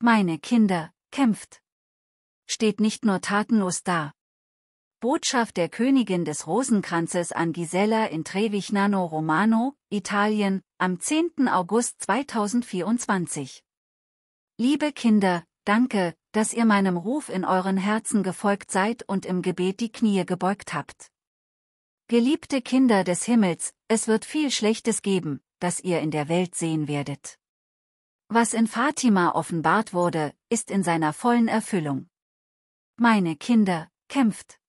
meine Kinder, kämpft. Steht nicht nur tatenlos da. Botschaft der Königin des Rosenkranzes an Gisella in Trevignano Romano, Italien, am 10. August 2024. Liebe Kinder, danke, dass ihr meinem Ruf in euren Herzen gefolgt seid und im Gebet die Knie gebeugt habt. Geliebte Kinder des Himmels, es wird viel Schlechtes geben, das ihr in der Welt sehen werdet. Was in Fatima offenbart wurde, ist in seiner vollen Erfüllung. Meine Kinder, kämpft.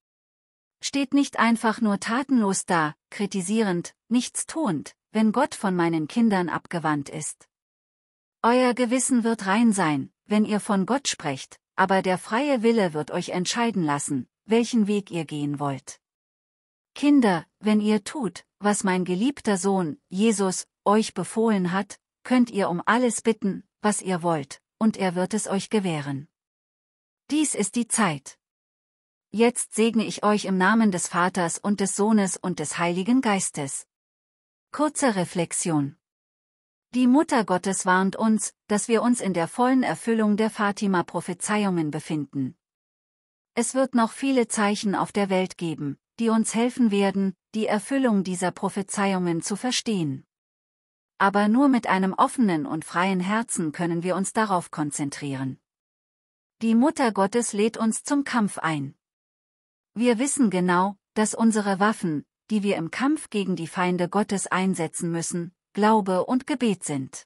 Steht nicht einfach nur tatenlos da, kritisierend, nichts tuend, wenn Gott von meinen Kindern abgewandt ist. Euer Gewissen wird rein sein, wenn ihr von Gott sprecht, aber der freie Wille wird euch entscheiden lassen, welchen Weg ihr gehen wollt. Kinder, wenn ihr tut, was mein geliebter Sohn, Jesus, euch befohlen hat, könnt ihr um alles bitten, was ihr wollt, und er wird es euch gewähren. Dies ist die Zeit. Jetzt segne ich euch im Namen des Vaters und des Sohnes und des Heiligen Geistes. Kurze Reflexion. Die Mutter Gottes warnt uns, dass wir uns in der vollen Erfüllung der Fatima-Prophezeiungen befinden. Es wird noch viele Zeichen auf der Welt geben, die uns helfen werden, die Erfüllung dieser Prophezeiungen zu verstehen aber nur mit einem offenen und freien Herzen können wir uns darauf konzentrieren. Die Mutter Gottes lädt uns zum Kampf ein. Wir wissen genau, dass unsere Waffen, die wir im Kampf gegen die Feinde Gottes einsetzen müssen, Glaube und Gebet sind.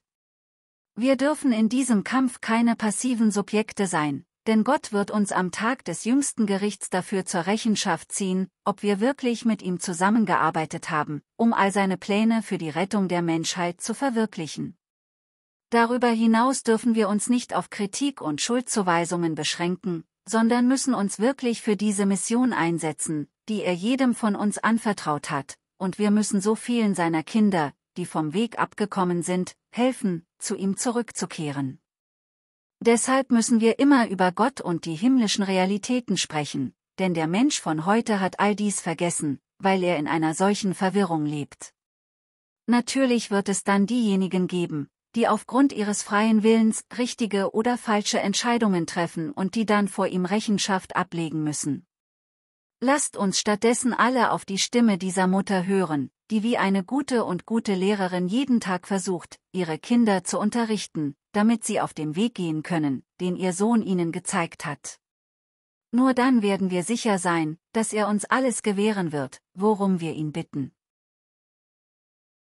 Wir dürfen in diesem Kampf keine passiven Subjekte sein, denn Gott wird uns am Tag des jüngsten Gerichts dafür zur Rechenschaft ziehen, ob wir wirklich mit ihm zusammengearbeitet haben, um all seine Pläne für die Rettung der Menschheit zu verwirklichen. Darüber hinaus dürfen wir uns nicht auf Kritik und Schuldzuweisungen beschränken, sondern müssen uns wirklich für diese Mission einsetzen, die er jedem von uns anvertraut hat, und wir müssen so vielen seiner Kinder, die vom Weg abgekommen sind, helfen, zu ihm zurückzukehren. Deshalb müssen wir immer über Gott und die himmlischen Realitäten sprechen, denn der Mensch von heute hat all dies vergessen, weil er in einer solchen Verwirrung lebt. Natürlich wird es dann diejenigen geben, die aufgrund ihres freien Willens richtige oder falsche Entscheidungen treffen und die dann vor ihm Rechenschaft ablegen müssen. Lasst uns stattdessen alle auf die Stimme dieser Mutter hören, die wie eine gute und gute Lehrerin jeden Tag versucht, ihre Kinder zu unterrichten, damit sie auf dem Weg gehen können, den ihr Sohn ihnen gezeigt hat. Nur dann werden wir sicher sein, dass er uns alles gewähren wird, worum wir ihn bitten.